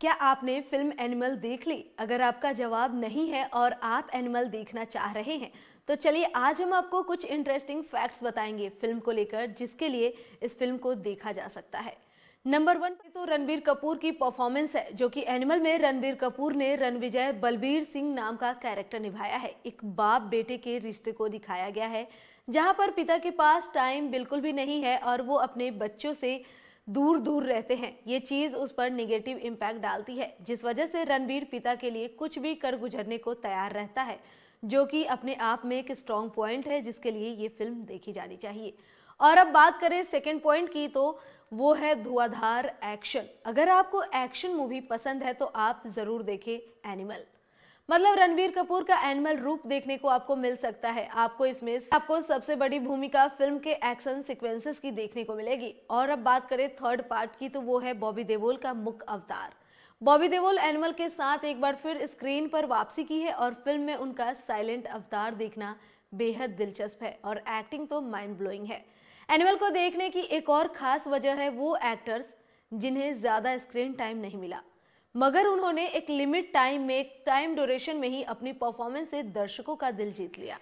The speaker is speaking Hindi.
क्या आपने फिल्म एनिमल देख ली अगर आपका जवाब नहीं है और आप एनिमल देखना चाह रहे हैं तो चलिए आज हम आपको कुछ इंटरेस्टिंग फैक्ट्स बताएंगे फिल्म को लेकर जिसके लिए इस फिल्म को देखा जा सकता है नंबर वन पे तो रणबीर कपूर की परफॉर्मेंस है जो कि एनिमल में रणबीर कपूर ने रणविजय बलबीर सिंह नाम का कैरेक्टर निभाया है एक बाप बेटे के रिश्ते को दिखाया गया है जहां पर पिता के पास टाइम बिल्कुल भी नहीं है और वो अपने बच्चों से दूर दूर रहते हैं ये चीज उस पर निगेटिव इम्पैक्ट डालती है जिस वजह से रणबीर पिता के लिए कुछ भी कर गुजरने को तैयार रहता है जो कि अपने आप में एक स्ट्रॉन्ग पॉइंट है जिसके लिए ये फिल्म देखी जानी चाहिए और अब बात करें सेकेंड पॉइंट की तो वो है धुआधार एक्शन अगर आपको एक्शन मूवी पसंद है तो आप ज़रूर देखें एनिमल मतलब रणबीर कपूर का एनिमल रूप देखने को आपको मिल सकता है आपको इसमें आपको सबसे बड़ी भूमिका फिल्म के एक्शन सिक्वेंसेस की देखने को मिलेगी और अब बात करें थर्ड पार्ट की तो वो है बॉबी देवोल का मुख्य अवतार बॉबी देवोल एनिमल के साथ एक बार फिर स्क्रीन पर वापसी की है और फिल्म में उनका साइलेंट अवतार देखना बेहद दिलचस्प है और एक्टिंग तो माइंड ब्लोइंग है एनिमल को देखने की एक और खास वजह है वो एक्टर्स जिन्हें ज़्यादा स्क्रीन टाइम नहीं मिला मगर उन्होंने एक लिमिट टाइम में टाइम ड्यूरेशन में ही अपनी परफॉर्मेंस से दर्शकों का दिल जीत लिया